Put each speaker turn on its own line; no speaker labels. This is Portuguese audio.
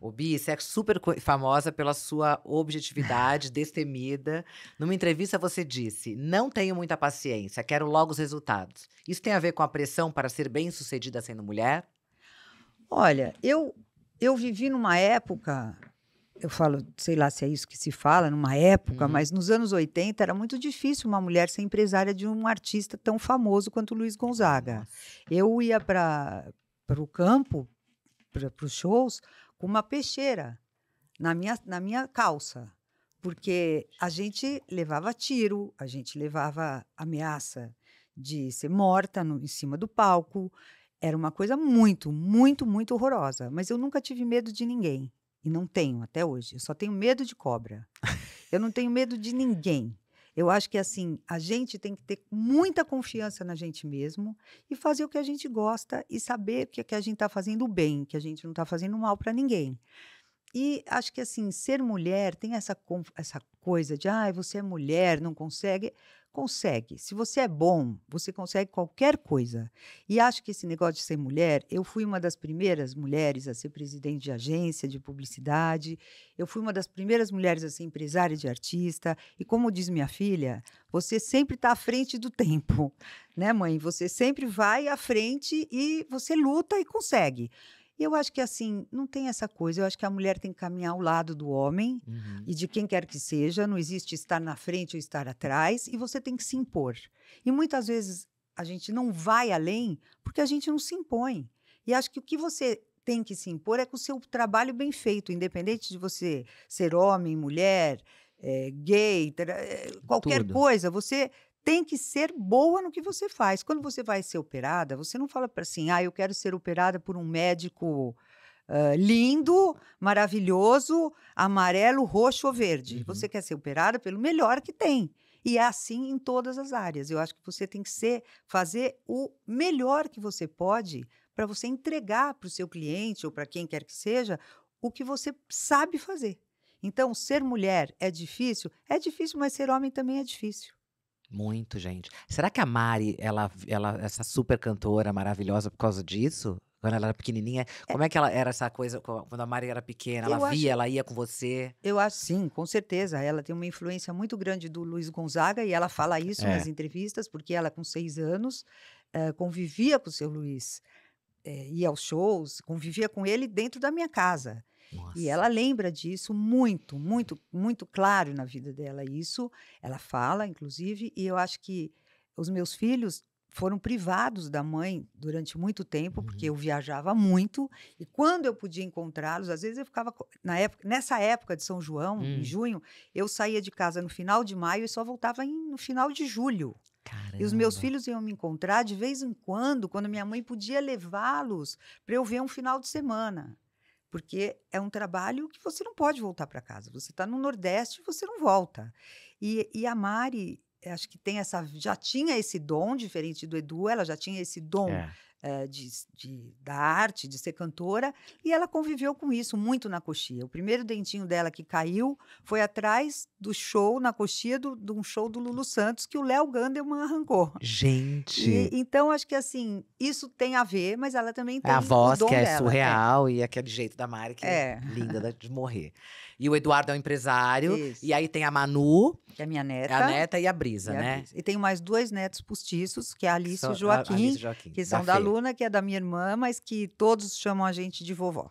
O você é super famosa pela sua objetividade destemida. Numa entrevista você disse: "Não tenho muita paciência, quero logo os resultados". Isso tem a ver com a pressão para ser bem-sucedida sendo mulher? Olha, eu
eu vivi numa época eu falo, sei lá se é isso que se fala, numa época, uhum. mas nos anos 80 era muito difícil uma mulher ser empresária de um artista tão famoso quanto Luiz Gonzaga. Eu ia para o campo, para os shows, com uma peixeira na minha, na minha calça, porque a gente levava tiro, a gente levava ameaça de ser morta no, em cima do palco. Era uma coisa muito, muito, muito horrorosa. Mas eu nunca tive medo de ninguém. E não tenho até hoje. Eu só tenho medo de cobra. Eu não tenho medo de ninguém. Eu acho que assim, a gente tem que ter muita confiança na gente mesmo e fazer o que a gente gosta e saber que, que a gente está fazendo bem, que a gente não está fazendo mal para ninguém. E acho que assim, ser mulher tem essa, essa coisa de, ah, você é mulher, não consegue. Consegue. Se você é bom, você consegue qualquer coisa. E acho que esse negócio de ser mulher, eu fui uma das primeiras mulheres a ser presidente de agência de publicidade, eu fui uma das primeiras mulheres a ser empresária de artista. E como diz minha filha, você sempre está à frente do tempo, né, mãe? Você sempre vai à frente e você luta e consegue. E eu acho que assim, não tem essa coisa. Eu acho que a mulher tem que caminhar ao lado do homem uhum. e de quem quer que seja. Não existe estar na frente ou estar atrás. E você tem que se impor. E muitas vezes a gente não vai além porque a gente não se impõe. E acho que o que você tem que se impor é com o seu trabalho bem feito, independente de você ser homem, mulher, é, gay, eh, qualquer Tudo. coisa. Você tem que ser boa no que você faz. Quando você vai ser operada, você não fala para assim, ah, eu quero ser operada por um médico uh, lindo, maravilhoso, amarelo, roxo ou verde. Uhum. Você quer ser operada pelo melhor que tem. E é assim em todas as áreas. Eu acho que você tem que ser, fazer o melhor que você pode para você entregar para o seu cliente ou para quem quer que seja o que você sabe fazer. Então, ser mulher é difícil? É difícil, mas ser homem também é difícil.
Muito, gente. Será que a Mari, ela, ela, essa super cantora maravilhosa por causa disso? Quando ela era pequenininha, é. como é que ela era essa coisa quando a Mari era pequena? Ela eu via, acho, ela ia com você?
Eu acho sim, com certeza. Ela tem uma influência muito grande do Luiz Gonzaga e ela fala isso é. nas entrevistas, porque ela, com seis anos, eh, convivia com o seu Luiz, eh, ia aos shows, convivia com ele dentro da minha casa. Nossa. E ela lembra disso muito, muito, muito claro na vida dela. Isso ela fala, inclusive, e eu acho que os meus filhos foram privados da mãe durante muito tempo, uhum. porque eu viajava muito, e quando eu podia encontrá-los, às vezes eu ficava na época, nessa época de São João, em hum. junho, eu saía de casa no final de maio e só voltava em, no final de julho. Caramba. E os meus filhos iam me encontrar de vez em quando, quando minha mãe podia levá-los para eu ver um final de semana porque é um trabalho que você não pode voltar para casa. Você está no Nordeste, você não volta. E, e a Mari acho que tem essa já tinha esse dom diferente do Edu ela já tinha esse dom é. Eh, de, de, da arte, de ser cantora, e ela conviveu com isso muito na coxia. O primeiro dentinho dela que caiu foi atrás do show, na coxia, do, de um show do Lulu Santos, que o Léo Gandelman arrancou.
Gente! E,
então, acho que assim, isso tem a ver, mas ela também tem. É a voz que é dela, né? surreal
é. e aquele jeito da Mari que é. é. linda de morrer. E o Eduardo é um empresário, isso. e aí tem a Manu. Que é, é a minha neta. a neta e a Brisa, e né? A Brisa. E
tenho mais dois netos postiços, que é a Alice e o Joaquim, Joaquim, que são da, da Luna, que é da minha irmã, mas que todos chamam a gente de vovó.